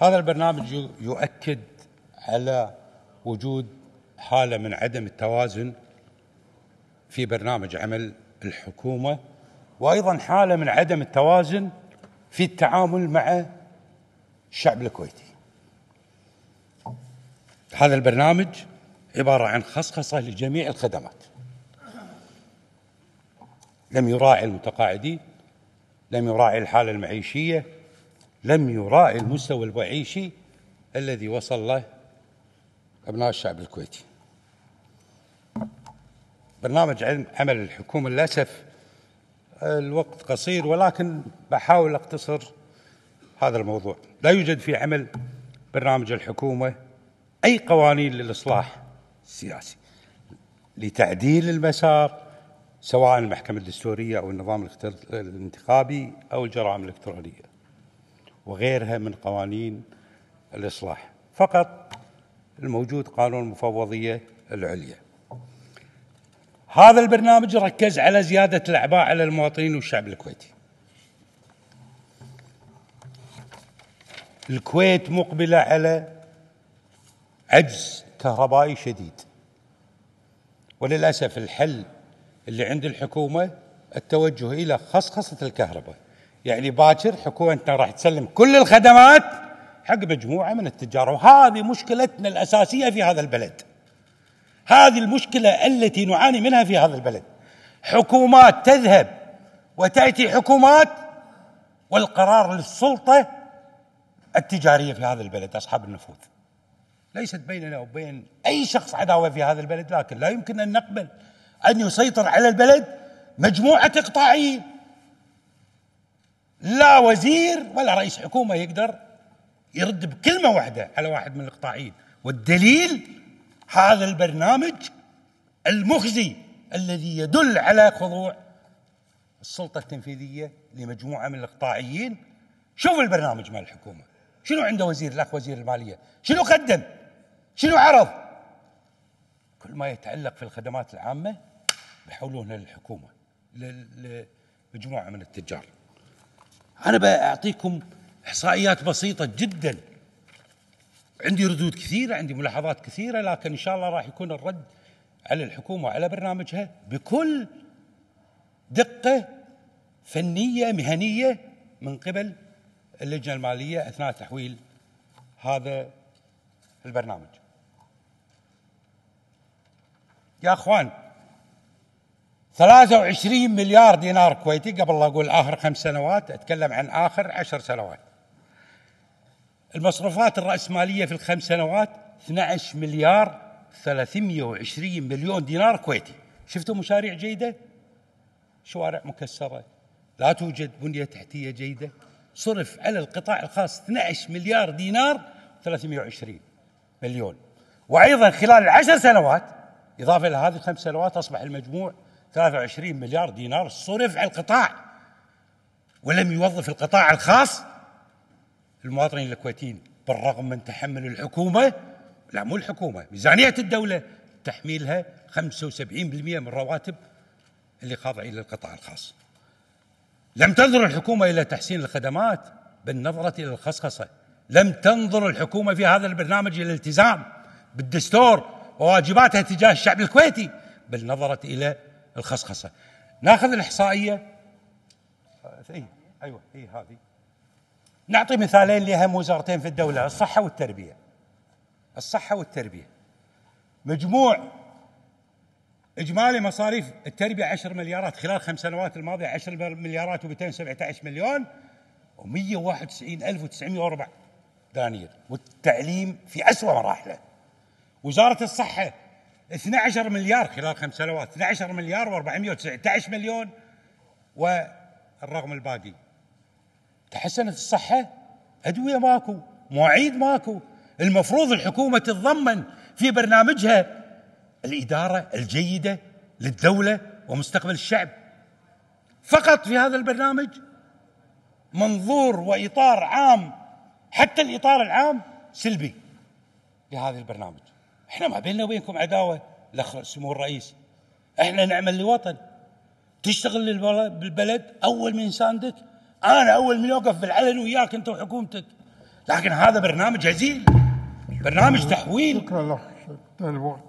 هذا البرنامج يؤكد على وجود حاله من عدم التوازن في برنامج عمل الحكومه وايضا حاله من عدم التوازن في التعامل مع الشعب الكويتي. هذا البرنامج عباره عن خصخصه لجميع الخدمات. لم يراعي المتقاعدين، لم يراعي الحاله المعيشيه، لم يراعي المستوى المعيشي الذي وصل له أبناء الشعب الكويتي برنامج عمل الحكومة للأسف الوقت قصير ولكن بحاول أقتصر هذا الموضوع لا يوجد في عمل برنامج الحكومة أي قوانين للإصلاح السياسي لتعديل المسار سواء المحكمة الدستورية أو النظام الانتخابي أو الجرائم الإلكترونية وغيرها من قوانين الإصلاح فقط الموجود قانون المفوضية العليا هذا البرنامج ركز على زيادة الأعباء على المواطنين والشعب الكويتي الكويت مقبلة على عجز كهربائي شديد وللأسف الحل اللي عند الحكومة التوجه إلى خصخصة الكهرباء يعني باكر انت راح تسلم كل الخدمات حق مجموعه من التجار وهذه مشكلتنا الاساسيه في هذا البلد. هذه المشكله التي نعاني منها في هذا البلد. حكومات تذهب وتاتي حكومات والقرار للسلطه التجاريه في هذا البلد اصحاب النفوذ. ليست بيننا وبين اي شخص عداوه في هذا البلد لكن لا يمكن ان نقبل ان يسيطر على البلد مجموعه اقطاعيين لا وزير ولا رئيس حكومه يقدر يرد بكلمه واحده على واحد من القطاعين والدليل هذا البرنامج المخزي الذي يدل على خضوع السلطه التنفيذيه لمجموعه من القطاعيين شوف البرنامج مال الحكومه شنو عنده وزير الاخ وزير الماليه شنو قدم شنو عرض كل ما يتعلق في الخدمات العامه يحولونه للحكومه لمجموعه من التجار أنا بأعطيكم إحصائيات بسيطة جدا عندي ردود كثيرة عندي ملاحظات كثيرة لكن إن شاء الله راح يكون الرد على الحكومة وعلى برنامجها بكل دقة فنية مهنية من قبل اللجنة المالية أثناء تحويل هذا البرنامج يا أخوان 23 مليار دينار كويتي قبل لا اقول اخر خمس سنوات اتكلم عن اخر عشر سنوات المصروفات الرأسمالية في الخمس سنوات 12 مليار 320 مليون دينار كويتي شفتوا مشاريع جيدة؟ شوارع مكسرة لا توجد بنية تحتية جيدة صرف على القطاع الخاص 12 مليار دينار 320 مليون وأيضا خلال العشر سنوات إضافة إلى هذه الخمس سنوات أصبح المجموع 23 مليار دينار صرف على القطاع ولم يوظف القطاع الخاص المواطنين الكويتيين بالرغم من تحمل الحكومة لا مو الحكومة ميزانية الدولة تحميلها 75% من رواتب اللي خاضعين للقطاع الخاص لم تنظر الحكومة إلى تحسين الخدمات بالنظرة إلى الخصخصة لم تنظر الحكومة في هذا البرنامج إلى الالتزام بالدستور وواجباتها تجاه الشعب الكويتي بل نظرت إلى الخصخصه ناخذ الاحصائيه اي ايوه هي إيه هذه نعطي مثالين لأهم وزارتين في الدوله الصحه والتربيه الصحه والتربيه مجموع اجمالي مصاريف التربيه 10 مليارات خلال خمس سنوات الماضيه 10 مليارات و217 مليون و191904 دنانير والتعليم في اسوأ مراحله وزاره الصحه 12 مليار خلال خمس سنوات 12 مليار و419 مليون والرقم الباقي تحسنت الصحة أدوية ماكو مواعيد ماكو المفروض الحكومة تتضمن في برنامجها الإدارة الجيدة للدولة ومستقبل الشعب فقط في هذا البرنامج منظور وإطار عام حتى الإطار العام سلبي لهذا البرنامج احنا ما بيننا وبينكم عداوه الاخ سمو الرئيس احنا نعمل لوطن تشتغل بالبلد اول من ساندك انا اول من يوقف بالعلن وياك انت وحكومتك لكن هذا برنامج هزيل برنامج تحويل شكرا لك الوقت